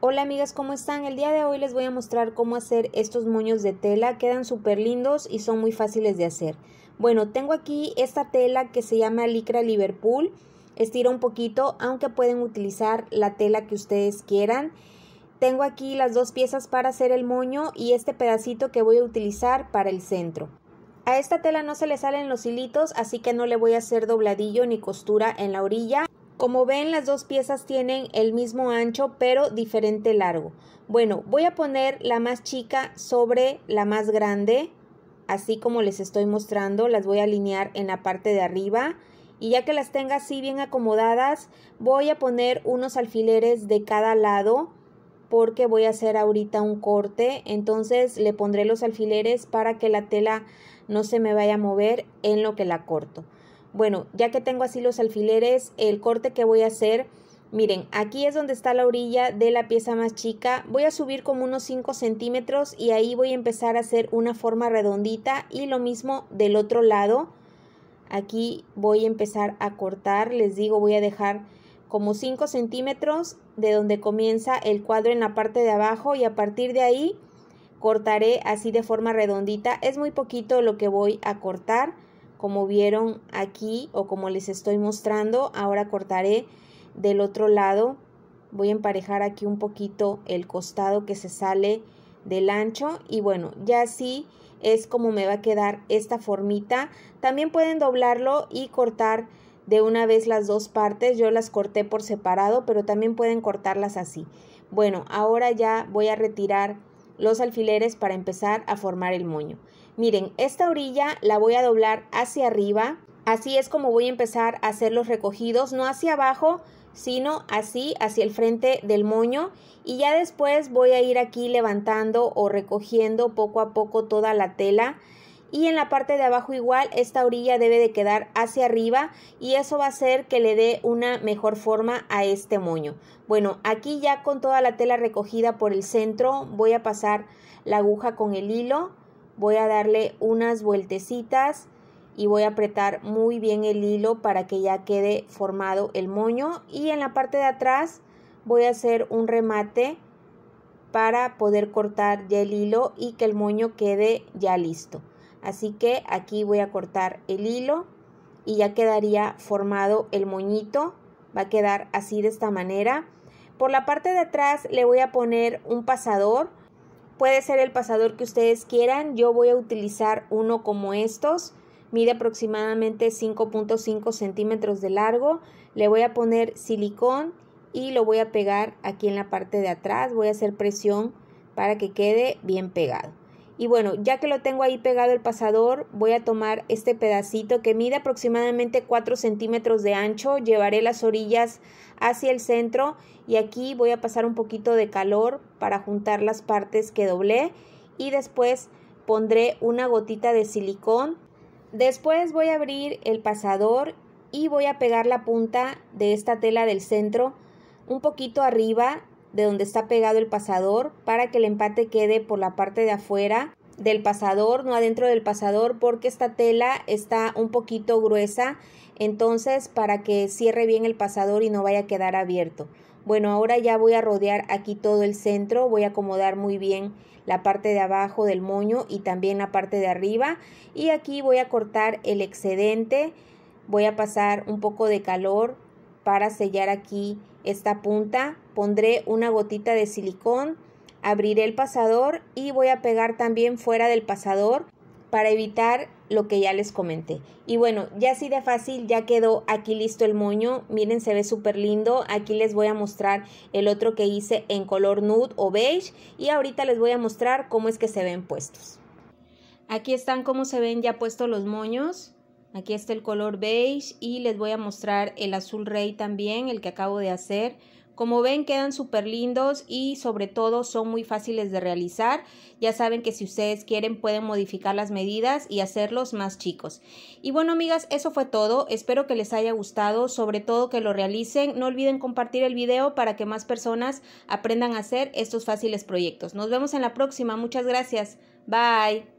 Hola amigas, ¿cómo están? El día de hoy les voy a mostrar cómo hacer estos moños de tela. Quedan súper lindos y son muy fáciles de hacer. Bueno, tengo aquí esta tela que se llama Licra Liverpool. Estira un poquito, aunque pueden utilizar la tela que ustedes quieran. Tengo aquí las dos piezas para hacer el moño y este pedacito que voy a utilizar para el centro. A esta tela no se le salen los hilitos, así que no le voy a hacer dobladillo ni costura en la orilla. Como ven, las dos piezas tienen el mismo ancho, pero diferente largo. Bueno, voy a poner la más chica sobre la más grande, así como les estoy mostrando. Las voy a alinear en la parte de arriba. Y ya que las tenga así bien acomodadas, voy a poner unos alfileres de cada lado porque voy a hacer ahorita un corte, entonces le pondré los alfileres para que la tela no se me vaya a mover en lo que la corto. Bueno, ya que tengo así los alfileres, el corte que voy a hacer, miren, aquí es donde está la orilla de la pieza más chica, voy a subir como unos 5 centímetros y ahí voy a empezar a hacer una forma redondita y lo mismo del otro lado, aquí voy a empezar a cortar, les digo voy a dejar como 5 centímetros de donde comienza el cuadro en la parte de abajo y a partir de ahí cortaré así de forma redondita. Es muy poquito lo que voy a cortar, como vieron aquí o como les estoy mostrando. Ahora cortaré del otro lado. Voy a emparejar aquí un poquito el costado que se sale del ancho y bueno, ya así es como me va a quedar esta formita. También pueden doblarlo y cortar de una vez las dos partes. Yo las corté por separado, pero también pueden cortarlas así. Bueno, ahora ya voy a retirar los alfileres para empezar a formar el moño. Miren, esta orilla la voy a doblar hacia arriba. Así es como voy a empezar a hacer los recogidos, no hacia abajo, sino así hacia el frente del moño y ya después voy a ir aquí levantando o recogiendo poco a poco toda la tela y en la parte de abajo igual esta orilla debe de quedar hacia arriba y eso va a hacer que le dé una mejor forma a este moño. Bueno, aquí ya con toda la tela recogida por el centro voy a pasar la aguja con el hilo, voy a darle unas vueltecitas y voy a apretar muy bien el hilo para que ya quede formado el moño y en la parte de atrás voy a hacer un remate para poder cortar ya el hilo y que el moño quede ya listo. Así que aquí voy a cortar el hilo y ya quedaría formado el moñito. Va a quedar así de esta manera. Por la parte de atrás le voy a poner un pasador. Puede ser el pasador que ustedes quieran. Yo voy a utilizar uno como estos. Mide aproximadamente 5.5 centímetros de largo. Le voy a poner silicón y lo voy a pegar aquí en la parte de atrás. Voy a hacer presión para que quede bien pegado. Y bueno, ya que lo tengo ahí pegado el pasador, voy a tomar este pedacito que mide aproximadamente 4 centímetros de ancho. Llevaré las orillas hacia el centro y aquí voy a pasar un poquito de calor para juntar las partes que doblé. Y después pondré una gotita de silicón. Después voy a abrir el pasador y voy a pegar la punta de esta tela del centro un poquito arriba de donde está pegado el pasador para que el empate quede por la parte de afuera del pasador, no adentro del pasador, porque esta tela está un poquito gruesa, entonces para que cierre bien el pasador y no vaya a quedar abierto. Bueno, ahora ya voy a rodear aquí todo el centro, voy a acomodar muy bien la parte de abajo del moño y también la parte de arriba y aquí voy a cortar el excedente, voy a pasar un poco de calor para sellar aquí esta punta, pondré una gotita de silicón, abriré el pasador y voy a pegar también fuera del pasador para evitar lo que ya les comenté. Y bueno, ya así de fácil, ya quedó aquí listo el moño. Miren, se ve súper lindo. Aquí les voy a mostrar el otro que hice en color nude o beige. Y ahorita les voy a mostrar cómo es que se ven puestos. Aquí están cómo se ven ya puestos los moños. Aquí está el color beige y les voy a mostrar el azul rey también, el que acabo de hacer. Como ven quedan súper lindos y sobre todo son muy fáciles de realizar. Ya saben que si ustedes quieren pueden modificar las medidas y hacerlos más chicos. Y bueno amigas, eso fue todo. Espero que les haya gustado, sobre todo que lo realicen. No olviden compartir el video para que más personas aprendan a hacer estos fáciles proyectos. Nos vemos en la próxima. Muchas gracias. Bye.